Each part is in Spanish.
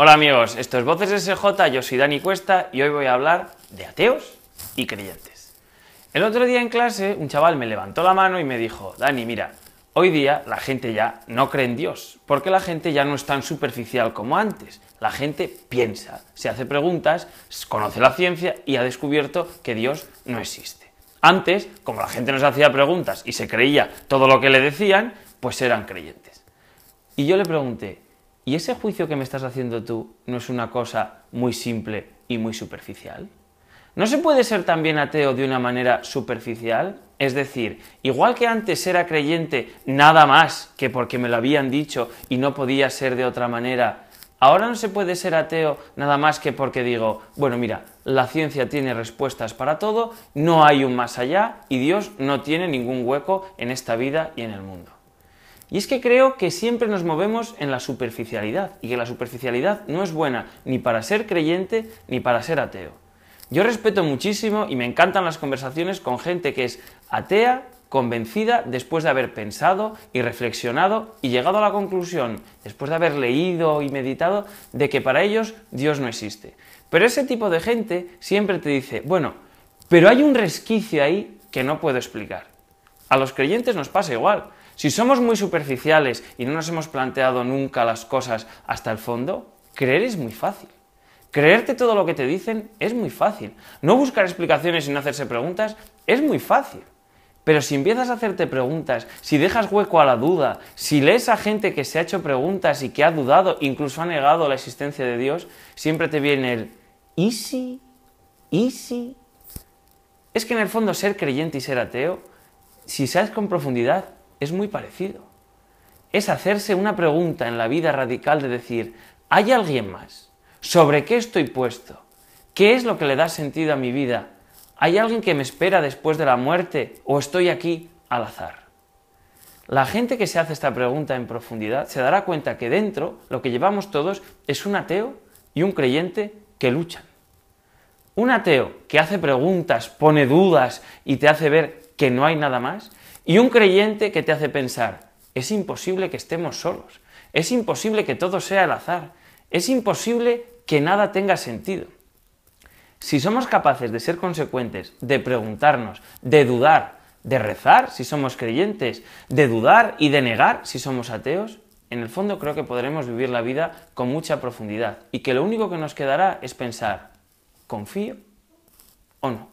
Hola amigos, esto es Voces SJ, yo soy Dani Cuesta y hoy voy a hablar de ateos y creyentes. El otro día en clase un chaval me levantó la mano y me dijo, Dani, mira, hoy día la gente ya no cree en Dios, porque la gente ya no es tan superficial como antes. La gente piensa, se hace preguntas, conoce la ciencia y ha descubierto que Dios no existe. Antes, como la gente nos hacía preguntas y se creía todo lo que le decían, pues eran creyentes. Y yo le pregunté, ¿Y ese juicio que me estás haciendo tú no es una cosa muy simple y muy superficial? ¿No se puede ser también ateo de una manera superficial? Es decir, igual que antes era creyente nada más que porque me lo habían dicho y no podía ser de otra manera, ahora no se puede ser ateo nada más que porque digo, bueno, mira, la ciencia tiene respuestas para todo, no hay un más allá y Dios no tiene ningún hueco en esta vida y en el mundo. Y es que creo que siempre nos movemos en la superficialidad y que la superficialidad no es buena ni para ser creyente ni para ser ateo. Yo respeto muchísimo y me encantan las conversaciones con gente que es atea, convencida después de haber pensado y reflexionado y llegado a la conclusión, después de haber leído y meditado, de que para ellos Dios no existe. Pero ese tipo de gente siempre te dice, bueno, pero hay un resquicio ahí que no puedo explicar. A los creyentes nos pasa igual. Si somos muy superficiales y no nos hemos planteado nunca las cosas hasta el fondo, creer es muy fácil. Creerte todo lo que te dicen es muy fácil. No buscar explicaciones y no hacerse preguntas es muy fácil. Pero si empiezas a hacerte preguntas, si dejas hueco a la duda, si lees a gente que se ha hecho preguntas y que ha dudado, incluso ha negado la existencia de Dios, siempre te viene el ¿y si? ¿y si? Es que en el fondo ser creyente y ser ateo, si sabes con profundidad, es muy parecido. Es hacerse una pregunta en la vida radical de decir, ¿hay alguien más? ¿Sobre qué estoy puesto? ¿Qué es lo que le da sentido a mi vida? ¿Hay alguien que me espera después de la muerte o estoy aquí al azar? La gente que se hace esta pregunta en profundidad se dará cuenta que dentro lo que llevamos todos es un ateo y un creyente que luchan. Un ateo que hace preguntas, pone dudas y te hace ver que no hay nada más, y un creyente que te hace pensar, es imposible que estemos solos, es imposible que todo sea el azar, es imposible que nada tenga sentido. Si somos capaces de ser consecuentes, de preguntarnos, de dudar, de rezar si somos creyentes, de dudar y de negar si somos ateos, en el fondo creo que podremos vivir la vida con mucha profundidad y que lo único que nos quedará es pensar, ¿confío o no?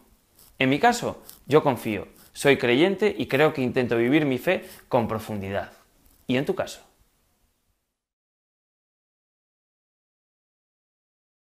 En mi caso, yo confío soy creyente y creo que intento vivir mi fe con profundidad. ¿Y en tu caso?